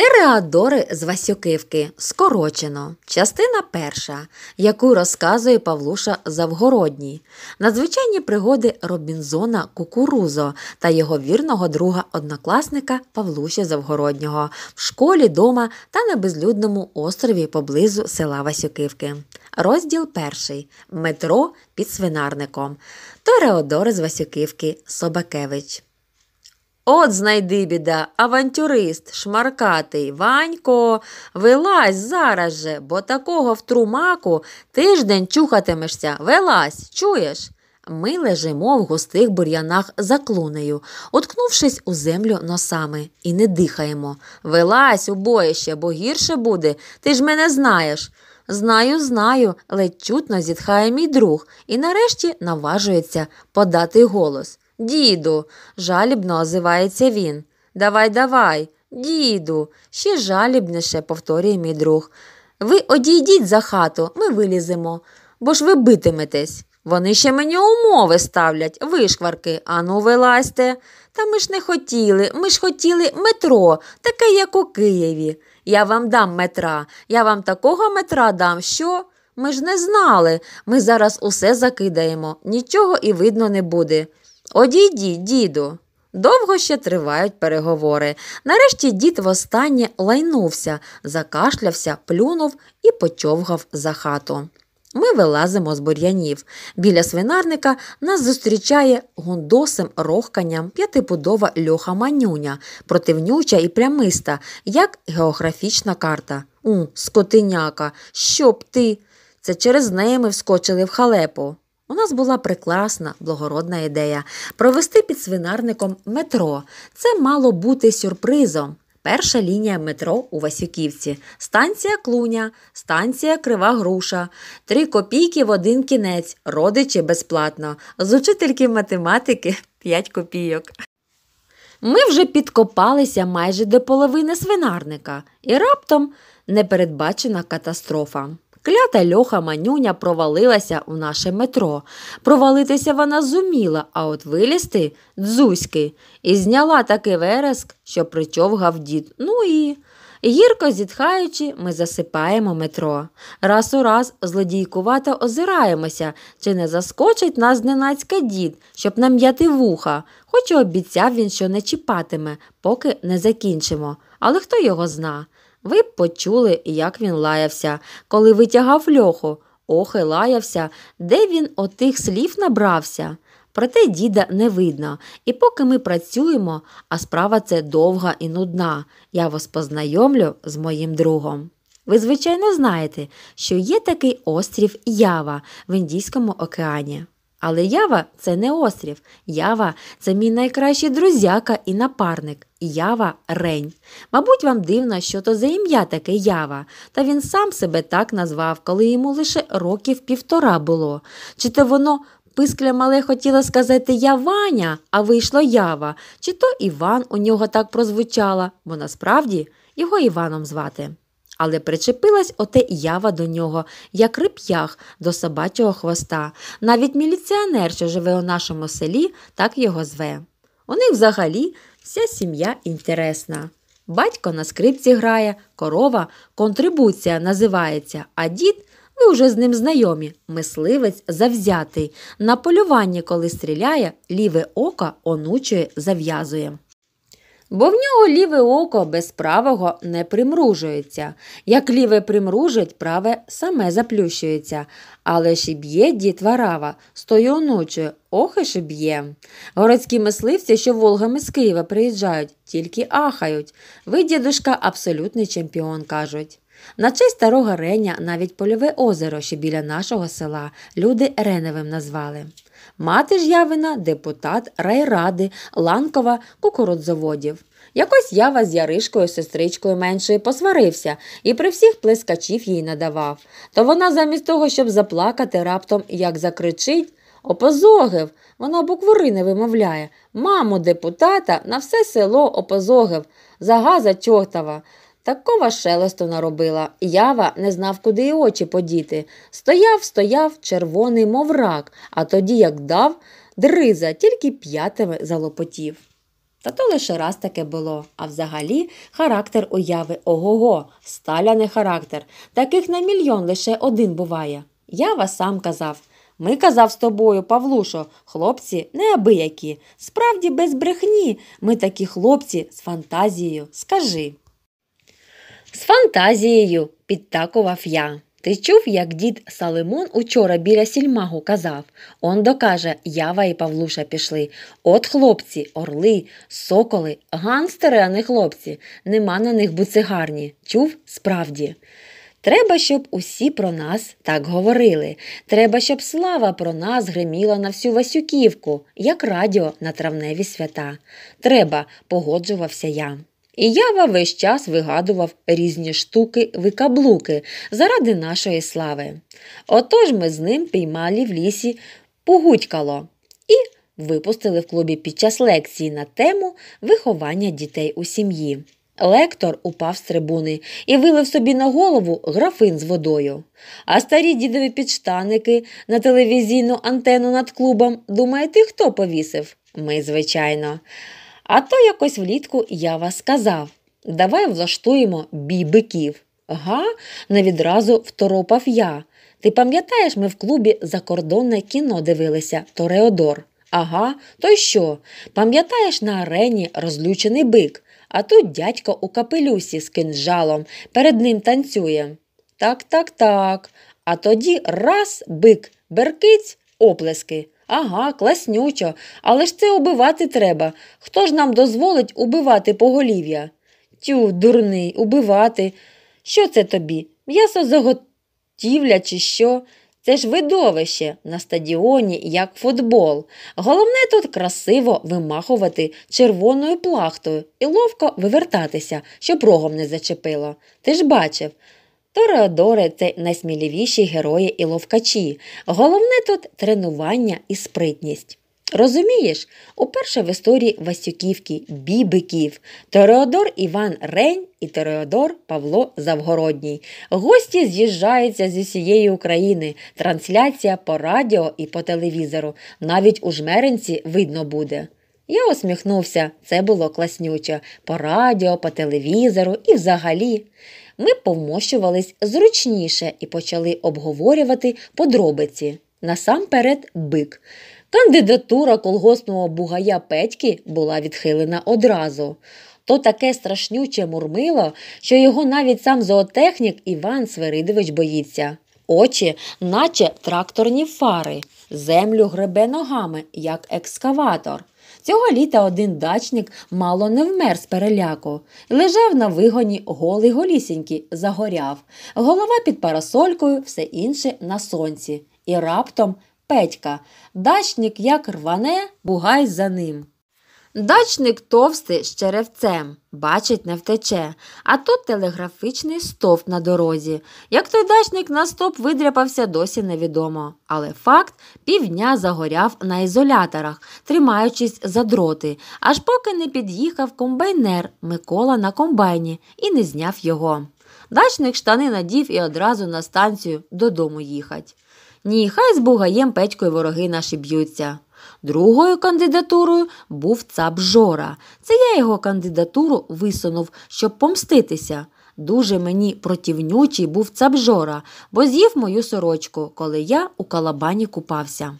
Тереадори з Васюківки скорочено. Частина перша, яку розказує Павлуша Завгородній, надзвичайні пригоди Робінзона Кукурузо та його вірного друга-однокласника Павлуша Завгороднього в школі дома та на безлюдному острові поблизу села Васюківки. Розділ перший метро під свинарником. Тереодори з Васюківки Собакевич. От знайди біда, авантюрист, шмаркатий, Ванько, вилазь зараз же, бо такого в трумаку тиждень чухатимешся, вилазь, чуєш? Ми лежимо в густих бур'янах за клунею, уткнувшись у землю носами, і не дихаємо. Вилазь у боїще, бо гірше буде, ти ж мене знаєш. Знаю, знаю, ледь чутно зітхає мій друг і нарешті наважується подати голос. Діду, жалібно озивається він. Давай, давай, діду, ще жалібніше повторює мій друг. Ви одійдіть за хату, ми виліземо, бо ж ви битиметесь. Вони ще мені умови ставлять, вишкварки, ану вилазьте. Та ми ж не хотіли, ми ж хотіли метро, таке, як у Києві. Я вам дам метра, я вам такого метра дам, що. Ми ж не знали. Ми зараз усе закидаємо, нічого і видно не буде. Одійдіть, діду. Довго ще тривають переговори. Нарешті дід востаннє лайнувся, закашлявся, плюнув і почовгав за хату. Ми вилазимо з бур'янів. Біля свинарника нас зустрічає гондосим рохканням п'ятипудова льоха манюня, противнюча і прямиста, як географічна карта. У, скотиняка, щоб ти. Це через неї ми вскочили в халепу. У нас була прекрасна благородна ідея провести під свинарником метро. Це мало бути сюрпризом. Перша лінія метро у Васюківці, станція Клуня, станція Крива Груша, три копійки в один кінець, родичі безплатно, з учительки математики 5 копійок. Ми вже підкопалися майже до половини свинарника і раптом непередбачена катастрофа. Клята льоха манюня провалилася у наше метро. Провалитися вона зуміла, а от вилізти дзузьки, і зняла такий вереск, що причовгав дід. Ну і. Гірко зітхаючи, ми засипаємо метро. Раз у раз злодійкувато озираємося, чи не заскочить нас зненацька дід, щоб нам'яти вуха, хоч і обіцяв він, що не чіпатиме, поки не закінчимо. Але хто його зна? Ви б почули, як він лаявся, коли витягав льоху. Ох і лаявся, де він отих слів набрався. Проте діда не видно, і поки ми працюємо, а справа це довга і нудна, я вас познайомлю з моїм другом. Ви, звичайно, знаєте, що є такий острів Ява в Індійському океані. Але Ява це не острів. Ява це мій найкращий друзяка і напарник. Ява Рень. Мабуть, вам дивно, що то за ім'я таке Ява, та він сам себе так назвав, коли йому лише років півтора було. Чи то воно пискля мале хотіла сказати Яваня, а вийшло Ява, чи то Іван у нього так прозвучала, бо насправді його Іваном звати але причепилась оте ява до нього, як рип'ях до собачого хвоста. Навіть міліціонер, що живе у нашому селі, так його зве. У них взагалі вся сім'я інтересна. Батько на скрипці грає, корова, контрибуція називається, а дід. Ви вже з ним знайомі, мисливець завзятий. На полюванні, коли стріляє, ліве око онучує, зав'язує бо в нього ліве око без правого не примружується. Як ліве примружить, праве саме заплющується, але ж і б'є дід варава, стою ночі, ох і ж б'є. Городські мисливці, що Волгами з Києва приїжджають, тільки ахають. Ви, дідушка, абсолютний чемпіон, кажуть. На честь старого Реня навіть польове озеро, що біля нашого села, люди Реневим назвали. Мати ж явина депутат райради Ланкова кукурудзоводів. Якось ява з яришкою, сестричкою меншою посварився і при всіх плескачів їй надавав. То вона, замість того, щоб заплакати, раптом як закричить, опозогив. Вона буквори не вимовляє. Маму депутата на все село опозогив, загаза чортова. Такого шелесту наробила. Ява не знав, куди й очі подіти. Стояв, стояв, червоний, мов рак, а тоді, як дав, дриза, тільки п'ятими залопотів. Та то лише раз таке було. А взагалі характер уяви ого, го сталяний характер. Таких на мільйон лише один буває. Ява сам казав. Ми казав з тобою, Павлушо, хлопці неабиякі. Справді без брехні. Ми такі хлопці з фантазією. Скажи. З фантазією, підтакував я. Ти чув, як дід Салимон учора біля сільмагу казав. Он докаже, Ява і Павлуша пішли. От хлопці, орли, соколи, ганстери, а не хлопці. Нема на них буцигарні. Чув справді. Треба, щоб усі про нас так говорили. Треба, щоб слава про нас гриміла на всю Васюківку, як радіо на травневі свята. Треба, погоджувався я. І Ява весь час вигадував різні штуки викаблуки заради нашої слави. Отож ми з ним піймали в лісі пугутькало і випустили в клубі під час лекції на тему виховання дітей у сім'ї. Лектор упав з трибуни і вилив собі на голову графин з водою. А старі дідові підштаники на телевізійну антенну над клубом думаєте, хто повісив? Ми, звичайно. А то якось влітку я вас казав. Давай влаштуємо бій биків. Га? не відразу второпав я. Ти пам'ятаєш, ми в клубі закордонне кіно дивилися Тореодор. Ага, то й що? Пам'ятаєш на арені розлючений бик, а тут дядько у капелюсі з кинджалом перед ним танцює. Так, так, так. А тоді раз бик, беркиць, оплески. Ага, класнючо, але ж це убивати треба. Хто ж нам дозволить убивати поголів'я? Тю, дурний, убивати. Що це тобі? М'ясо заготівля чи що? Це ж видовище на стадіоні, як футбол. Головне тут красиво вимахувати червоною плахтою і ловко вивертатися, щоб рогом не зачепило. Ти ж бачив. Тореодори це найсміливіші герої і ловкачі. Головне тут тренування і спритність. Розумієш, уперше в історії Васюківки, Бібиків, Тореодор Іван Рень і Тореодор Павло Завгородній. Гості з'їжджаються з усієї України. Трансляція по радіо і по телевізору. Навіть у жмеринці видно буде. Я усміхнувся, це було класнюче по радіо, по телевізору і взагалі. Ми помощувались зручніше і почали обговорювати подробиці. Насамперед, бик. Кандидатура колгоспного бугая Петьки була відхилена одразу. То таке страшнюче мурмило, що його навіть сам зоотехнік Іван Свиридович боїться. Очі, наче тракторні фари, землю гребе ногами, як екскаватор. Цього літа один дачник мало не вмер з переляку. Лежав на вигоні голий голісінький, загоряв, голова під парасолькою, все інше на сонці. І раптом Петька. Дачник як рване, бугай за ним. Дачник товстий з черевцем, бачить, не втече, а тут телеграфічний стовп на дорозі. Як той дачник на стовп видряпався, досі невідомо. Але факт півдня загоряв на ізоляторах, тримаючись за дроти, аж поки не під'їхав комбайнер Микола на комбайні і не зняв його. Дачник штани надів і одразу на станцію додому їхать. Ні, хай з бугаєм печкою вороги наші б'ються. Другою кандидатурою був цап Жора. Це я його кандидатуру висунув, щоб помститися. Дуже мені противнючий був цап Жора, бо з'їв мою сорочку, коли я у калабані купався.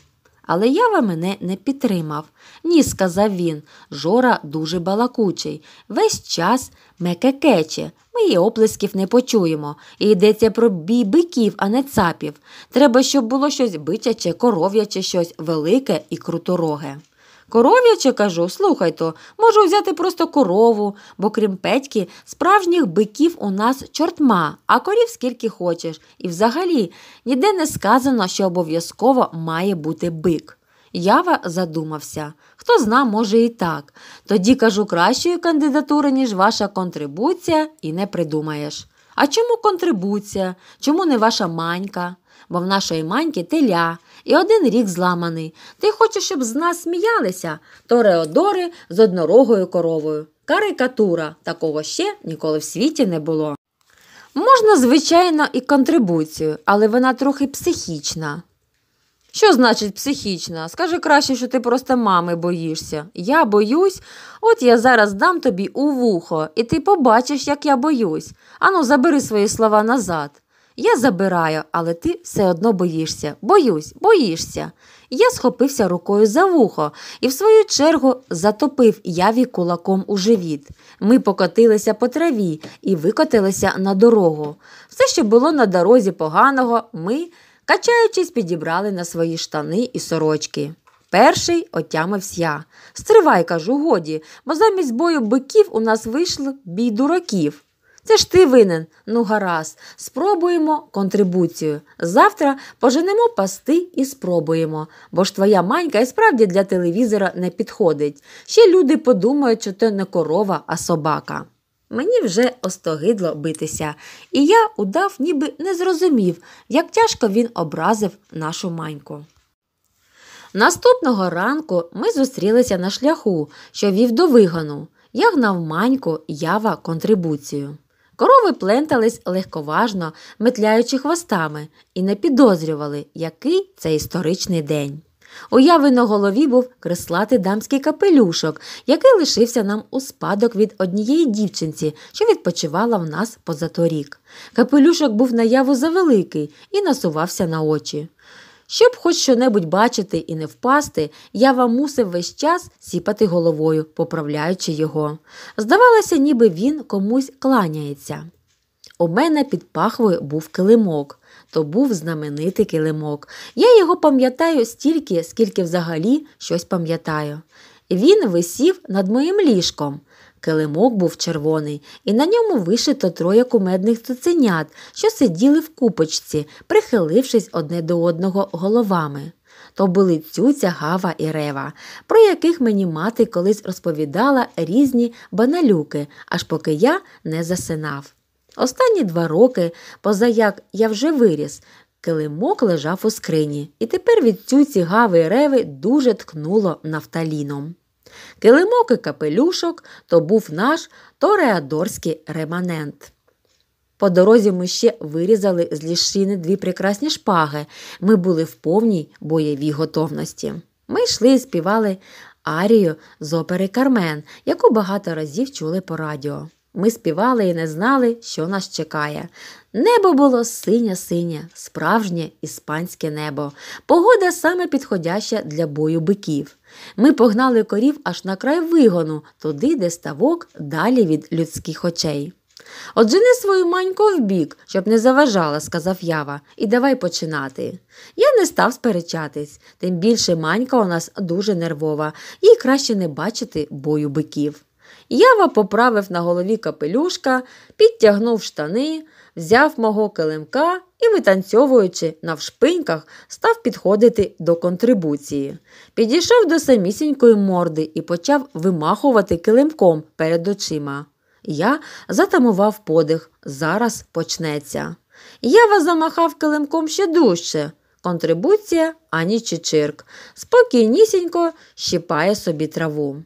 Але ява мене не підтримав. Ні, сказав він. Жора дуже балакучий. Весь час мекекече. Ми її оплесків не почуємо. І йдеться про бій биків, а не цапів. Треба, щоб було щось бичаче, коров'яче, щось велике і крутороге. Коров'яче кажу, слухай то, можу взяти просто корову, бо крім петьки, справжніх биків у нас чортма, а корів скільки хочеш. І взагалі ніде не сказано, що обов'язково має бути бик. Ява задумався. Хто зна, може і так. Тоді кажу кращої кандидатури, ніж ваша контрибуція, і не придумаєш. А чому контрибуція? Чому не ваша манька? бо в нашої маньки теля і один рік зламаний. Ти хочеш, щоб з нас сміялися? Тореодори з однорогою коровою. Карикатура такого ще ніколи в світі не було. Можна, звичайно, і контрибуцію, але вона трохи психічна. Що значить психічна? Скажи краще, що ти просто мами боїшся. Я боюсь, от я зараз дам тобі у вухо, і ти побачиш, як я боюсь. Ану, забери свої слова назад. Я забираю, але ти все одно боїшся. Боюсь, боїшся. Я схопився рукою за вухо і, в свою чергу, затопив яві кулаком у живіт. Ми покотилися по траві і викотилися на дорогу. Все, що було на дорозі поганого, ми, качаючись, підібрали на свої штани і сорочки. Перший отямився я. Стривай, кажу, годі, бо замість бою биків у нас вийшли бій дураків. Це ж ти винен. Ну, гаразд, спробуємо контрибуцію. Завтра поженемо пасти і спробуємо, бо ж твоя манька і справді для телевізора не підходить. Ще люди подумають, що ти не корова, а собака. Мені вже остогидло битися, і я удав, ніби не зрозумів, як тяжко він образив нашу маньку. Наступного ранку ми зустрілися на шляху, що вів до вигану. Я гнав маньку, ява контрибуцію. Корови плентались легковажно, метляючи хвостами, і не підозрювали, який це історичний день. У яви на голові був креслатий дамський капелюшок, який лишився нам у спадок від однієї дівчинці, що відпочивала в нас позаторік. Капелюшок був наяву завеликий і насувався на очі. Щоб хоч щонебудь бачити і не впасти, я вам мусив весь час сіпати головою, поправляючи його. Здавалося, ніби він комусь кланяється. У мене під пахвою був килимок, то був знаменитий килимок. Я його пам'ятаю стільки, скільки взагалі щось пам'ятаю. Він висів над моїм ліжком. Килимок був червоний, і на ньому вишито троє кумедних цуценят, що сиділи в купочці, прихилившись одне до одного головами. То були цюця, гава і рева, про яких мені мати колись розповідала різні баналюки, аж поки я не засинав. Останні два роки, поза як я вже виріс, килимок лежав у скрині, і тепер від цюці, гави і реви дуже ткнуло нафталіном. Килимок і капелюшок то був наш тореадорський реманент. По дорозі ми ще вирізали з ліщини дві прекрасні шпаги. Ми були в повній бойовій готовності. Ми йшли і співали арію з опери Кармен, яку багато разів чули по радіо. Ми співали і не знали, що нас чекає. Небо було синє-синє, справжнє іспанське небо. Погода саме підходяща для бою биків. Ми погнали корів аж на край вигону, туди, де ставок далі від людських очей. Отжени свою маньку вбік, щоб не заважала, сказав ява, і давай починати. Я не став сперечатись, тим більше манька у нас дуже нервова, їй краще не бачити бою биків. Ява поправив на голові капелюшка, підтягнув штани, взяв мого килимка і, витанцьовуючи на вшпиньках, став підходити до контрибуції. Підійшов до самісінької морди і почав вимахувати килимком перед очима. Я затамував подих, зараз почнеться. Ява замахав килимком ще дужче. Контрибуція ані чи чичирк, спокійнісінько щипає собі траву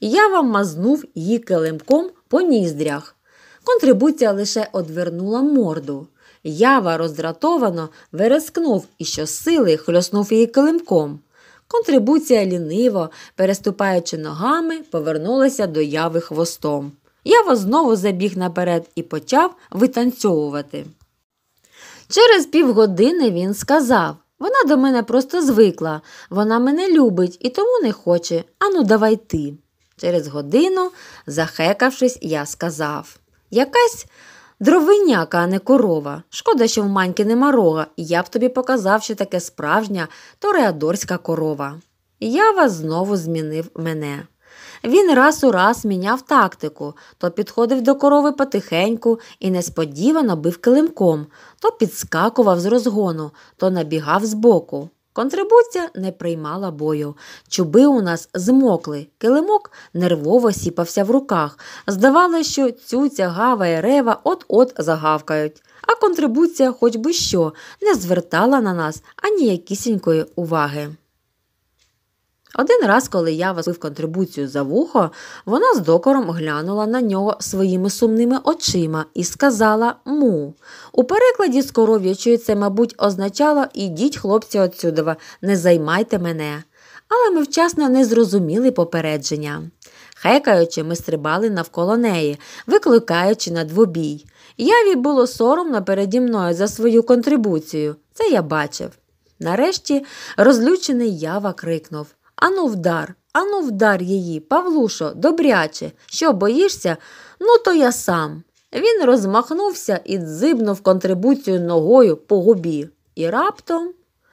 я вам мазнув її килимком по ніздрях. Контрибуція лише одвернула морду. Ява роздратовано верескнув і щосили хльоснув її килимком. Контрибуція ліниво, переступаючи ногами, повернулася до яви хвостом. Ява знову забіг наперед і почав витанцьовувати. Через півгодини він сказав вона до мене просто звикла, вона мене любить і тому не хоче. Ану, давай ти. Через годину, захекавшись, я сказав якась дровиняка, а не корова. Шкода, що в маньки нема рога, і я б тобі показав, що таке справжня тореадорська корова. Я вас знову змінив мене. Він раз у раз міняв тактику, то підходив до корови потихеньку і несподівано бив килимком, то підскакував з розгону, то набігав збоку. Контрибуція не приймала бою. Чуби у нас змокли, килимок нервово сіпався в руках. Здавалося, що цюця, гава і рева от-от загавкають. А контрибуція, хоч би що, не звертала на нас аніякісінької уваги. Один раз, коли я возив контрибуцію за вухо, вона з докором глянула на нього своїми сумними очима і сказала му. У перекладі з коров'ячої це, мабуть, означало Ідіть, хлопці, отсюдова, не займайте мене. Але ми вчасно не зрозуміли попередження. Хекаючи, ми стрибали навколо неї, викликаючи на двобій. Яві було соромно переді мною за свою контрибуцію. Це я бачив. Нарешті розлючений ява крикнув Ану вдар, ану вдар її, Павлушо, добряче. Що боїшся? Ну, то я сам. Він розмахнувся і дзибнув контрибуцію ногою по губі. І раптом,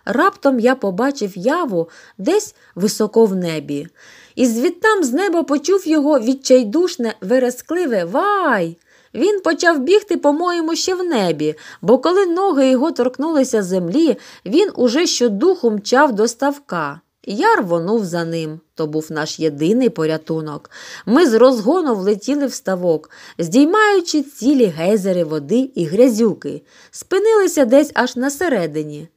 раптом я побачив яву десь високо в небі. І звідтам з неба почув його відчайдушне, верескливе Вай! Він почав бігти, по-моєму, ще в небі, бо коли ноги його торкнулися землі, він уже щодуху мчав до ставка. Я рвонув за ним, то був наш єдиний порятунок. Ми з розгону влетіли в ставок, здіймаючи цілі гейзери води і грязюки, спинилися десь аж на середині.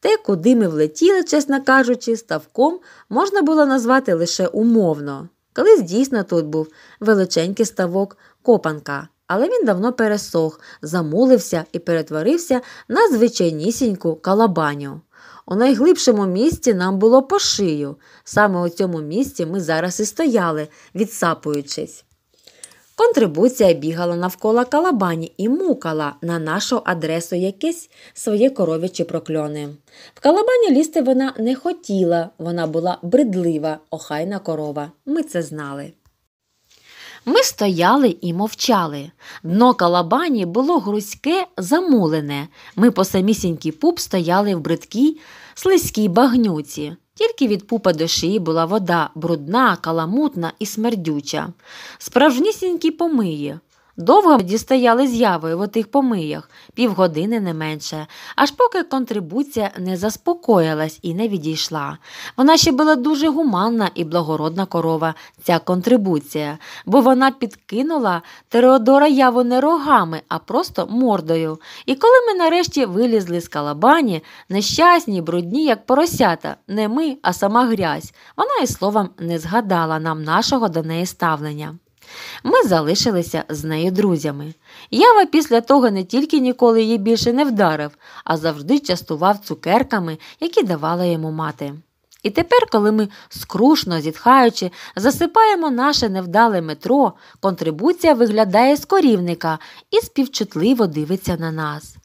Те, куди ми влетіли, чесно кажучи, ставком можна було назвати лише умовно. Колись дійсно тут був величенький ставок копанка, але він давно пересох, замулився і перетворився на звичайнісіньку калабаню. У найглибшому місці нам було по шию. Саме у цьому місці ми зараз і стояли, відсапуючись. Контрибуція бігала навколо калабані і мукала на нашу адресу якесь своє коров'ячі прокльони. В калабані лізти вона не хотіла, вона була бридлива, охайна корова. Ми це знали. Ми стояли і мовчали. Дно калабані було грузьке, замулене. Ми по самісінький пуп стояли в бридкій, слизькій багнюці. Тільки від пупа до шиї була вода брудна, каламутна і смердюча. Справжнісінькі помиї. Довго дістояли з явою в отих помиях, півгодини не менше, аж поки контрибуція не заспокоїлась і не відійшла. Вона ще була дуже гуманна і благородна корова, ця контрибуція, бо вона підкинула Тереодора яву не рогами, а просто мордою. І коли ми нарешті вилізли з калабані, нещасні, брудні, як поросята, не ми, а сама грязь, вона і словом не згадала нам нашого до неї ставлення. Ми залишилися з нею друзями. Ява після того не тільки ніколи її більше не вдарив, а завжди частував цукерками, які давала йому мати. І тепер, коли ми скрушно зітхаючи, засипаємо наше невдале метро, контрибуція виглядає з корівника і співчутливо дивиться на нас.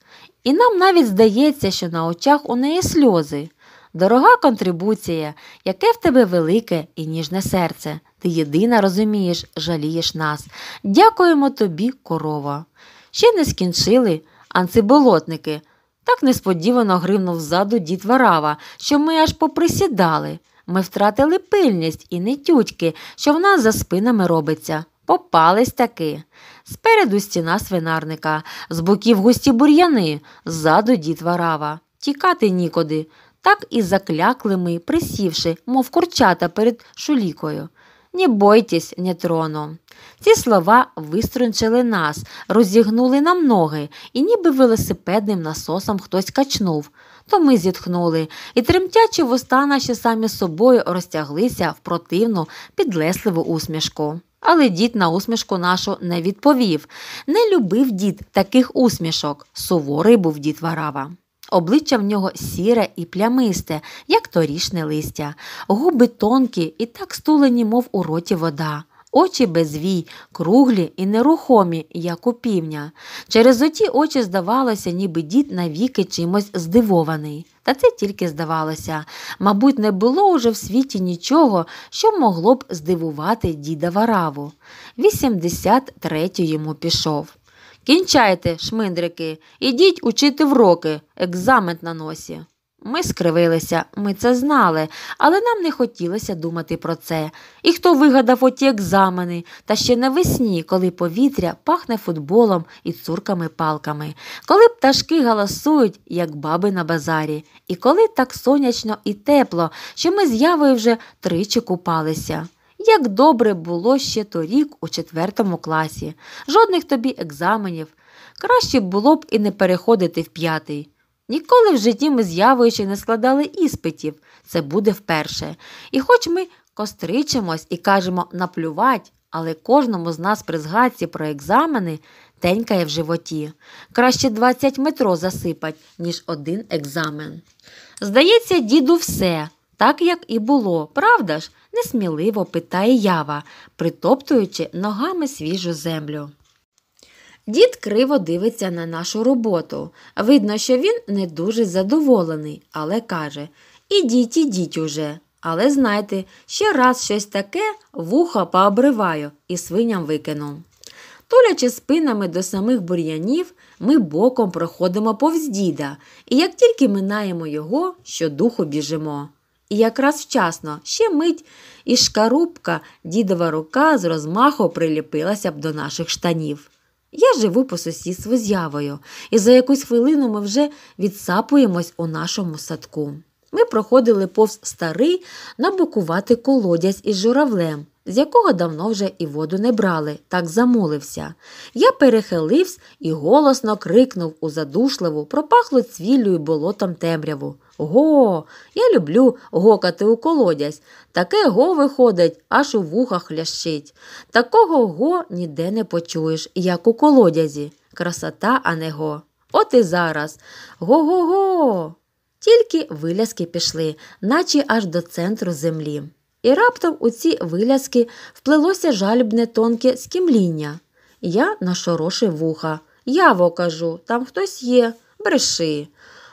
І нам навіть здається, що на очах у неї сльози. Дорога контрибуція, яке в тебе велике і ніжне серце. Ти єдина розумієш, жалієш нас. Дякуємо тобі, корова. Ще не скінчили анциболотники. Так несподівано гримнув ззаду дід Варава, що ми аж поприсідали. Ми втратили пильність і не тютьки, що в нас за спинами робиться. Попались таки. Спереду стіна свинарника, з боків густі бур'яни, ззаду дід Варава. Тікати нікуди так і заклякли ми, присівши, мов курчата перед шулікою. Не бойтесь, не трону. Ці слова виструнчили нас, розігнули нам ноги, і ніби велосипедним насосом хтось качнув. То ми зітхнули, і тремтячі вуста наші самі собою розтяглися в противну, підлесливу усмішку. Але дід на усмішку нашу не відповів. Не любив дід таких усмішок. Суворий був дід Варава. Обличчя в нього сіре і плямисте, як торішне листя, губи тонкі і так стулені, мов у роті вода. Очі безвій, круглі і нерухомі, як у півня. Через оті очі здавалося, ніби дід навіки чимось здивований. Та це тільки здавалося. Мабуть, не було уже в світі нічого, що могло б здивувати діда вараву. 83 йому пішов. Кінчайте, шмидрики, ідіть учити вроки, екзамен на носі. Ми скривилися, ми це знали, але нам не хотілося думати про це. І хто вигадав оті екзамени, та ще навесні, коли повітря пахне футболом і цурками-палками, коли пташки галасують, як баби на базарі, і коли так сонячно і тепло, що ми з явою вже тричі купалися як добре було ще торік у четвертому класі, жодних тобі екзаменів. Краще було б і не переходити в п'ятий. Ніколи в житті ми з явою не складали іспитів, це буде вперше. І хоч ми костричимось і кажемо наплювать, але кожному з нас при згадці про екзамени тенькає в животі. Краще 20 метро засипать, ніж один екзамен. Здається, діду, все. Так як і було, правда ж? несміливо питає ява, притоптуючи ногами свіжу землю. Дід криво дивиться на нашу роботу. Видно, що він не дуже задоволений, але каже Ідіть, ідіть уже. Але знайте, ще раз щось таке вуха пообриваю і свиням викину. Толячи спинами до самих бур'янів, ми боком проходимо повз діда, і як тільки минаємо його, що духу біжимо. І якраз вчасно ще мить і шкарубка дідова рука з розмаху приліпилася б до наших штанів. Я живу по сусідству з явою, і за якусь хвилину ми вже відсапуємось у нашому садку. Ми проходили повз старий набукувати колодязь із журавлем з якого давно вже і воду не брали, так замулився. Я перехилився і голосно крикнув у задушливу, пропахло цвіллю і болотом темряву. Го, я люблю гокати у колодязь. Таке го виходить, аж у вухах лящить. Такого го ніде не почуєш, як у колодязі. Красота, а не го. От і зараз. Го-го-го. Тільки виляски пішли, наче аж до центру землі. І раптом у ці виляски вплилося жалібне тонке скімління. Я нашорошив вуха. Яво кажу, там хтось є, бреши.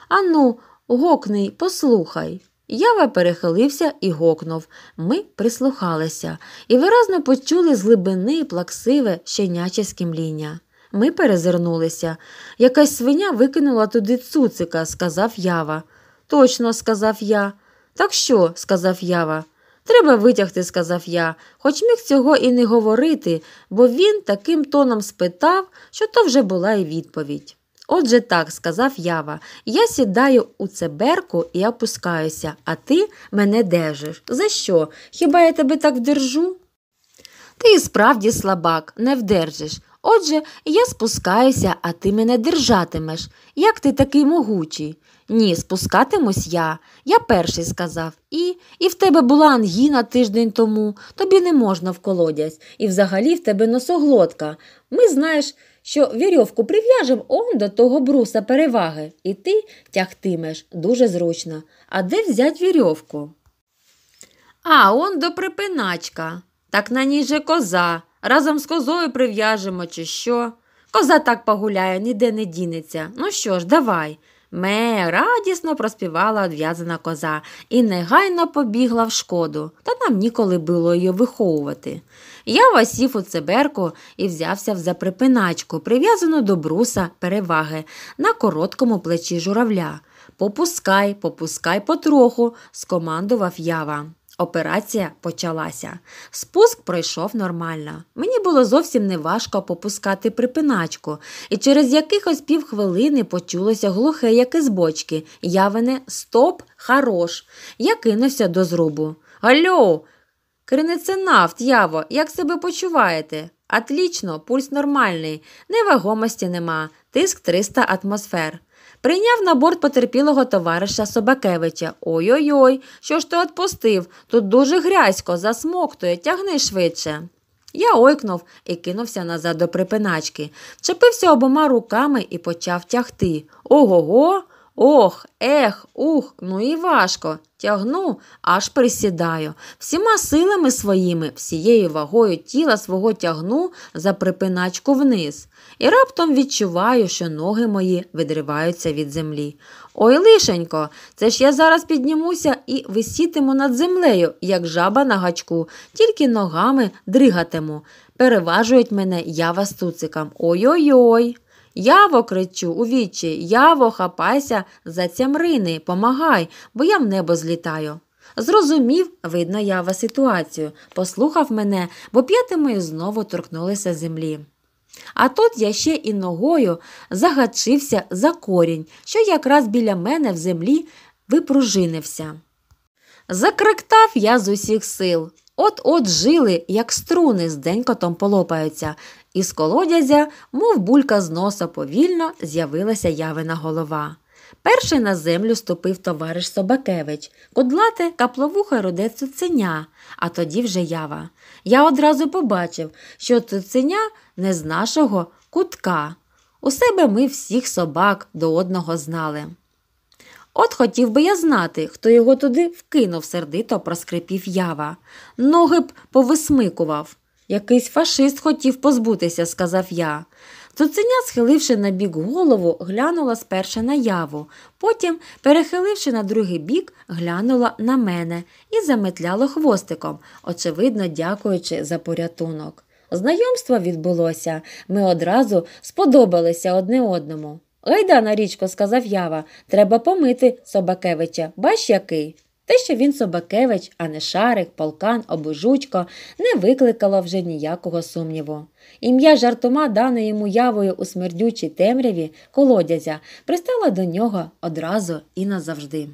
Ану, гокни, послухай. Ява перехилився і гокнув. Ми прислухалися і виразно почули з глибини плаксиве щеняче скімління. Ми перезирнулися. Якась свиня викинула туди цуцика, сказав ява. Точно, сказав я. Так що? сказав ява. Треба витягти, сказав я, хоч міг цього і не говорити, бо він таким тоном спитав, що то вже була і відповідь. Отже, так, сказав Ява, я сідаю у цеберку і опускаюся, а ти мене держиш. За що? Хіба я тебе так вдержу? Ти і справді слабак, не вдержиш. Отже, я спускаюся, а ти мене держатимеш. Як ти такий могучий? Ні, спускатимусь я. Я перший сказав. І І в тебе була ангіна тиждень тому, тобі не можна в колодязь, і взагалі в тебе носоглотка. Ми знаєш, що вірьовку прив'яжем он до того бруса переваги, і ти тягтимеш дуже зручно. А де взять вірьовку? А он до припиначка, так на ній же коза. Разом з козою прив'яжемо, чи що. Коза так погуляє, ніде не дінеться. Ну що ж, давай. Ме, радісно проспівала одв'язана коза і негайно побігла в шкоду, та нам ніколи було її виховувати. Я васів у циберку і взявся в заприпиначку, прив'язану до бруса переваги на короткому плечі журавля. Попускай, попускай потроху, скомандував ява. Операція почалася. Спуск пройшов нормально. Мені було зовсім неважко попускати припиначку, і через якихось півхвилини почулося глухе, як із бочки, явине Стоп, хорош. Я кинувся до зрубу. Алло, Кринеценафт, яво, як себе почуваєте? Атлічно, пульс нормальний, невагомості нема, тиск 300 атмосфер. Прийняв на борт потерпілого товариша Собакевича. Ой-ой, ой що ж ти отпустив? Тут дуже грязько, засмоктує, тягни швидше. Я ойкнув і кинувся назад до припиначки, чепився обома руками і почав тягти. Ого го, ох, ех, ух, ну і важко. Тягну, аж присідаю. Всіма силами своїми, всією вагою тіла свого тягну за припиначку вниз і раптом відчуваю, що ноги мої видриваються від землі. Ой, лишенько, це ж я зараз піднімуся і висітиму над землею, як жаба на гачку, тільки ногами дригатиму. Переважують мене ява з туциком. Ой-ой-ой. Яво, кричу, у вічі, яво, хапайся за цямрини, помагай, бо я в небо злітаю. Зрозумів, видно, ява ситуацію, послухав мене, бо п'ятими знову торкнулися землі. А тут я ще і ногою загачився за корінь, що якраз біля мене в землі випружинився. Закректав я з усіх сил. От от жили, як струни з денькотом полопаються, і колодязя, мов булька з носа повільно, з'явилася явина голова. Перший на землю ступив товариш Собакевич, кудлате, капловуха роде цуценя, а тоді вже ява. Я одразу побачив, що цуценя не з нашого кутка. У себе ми всіх собак до одного знали. От хотів би я знати, хто його туди вкинув, сердито проскрипів ява. Ноги б повисмикував. Якийсь фашист хотів позбутися, сказав я. Цуценя, схиливши на бік голову, глянула сперше на яву, потім, перехиливши на другий бік, глянула на мене і заметляла хвостиком, очевидно, дякуючи за порятунок. Знайомство відбулося, ми одразу сподобалися одне одному. Гайда на річку, сказав ява, треба помити Собакевича. Бач який. Те, що він Собакевич, а не Шарик, Полкан або Жучко, не викликало вже ніякого сумніву. Ім'я жартома, дане йому явою у смердючій темряві колодязя, пристало до нього одразу і назавжди.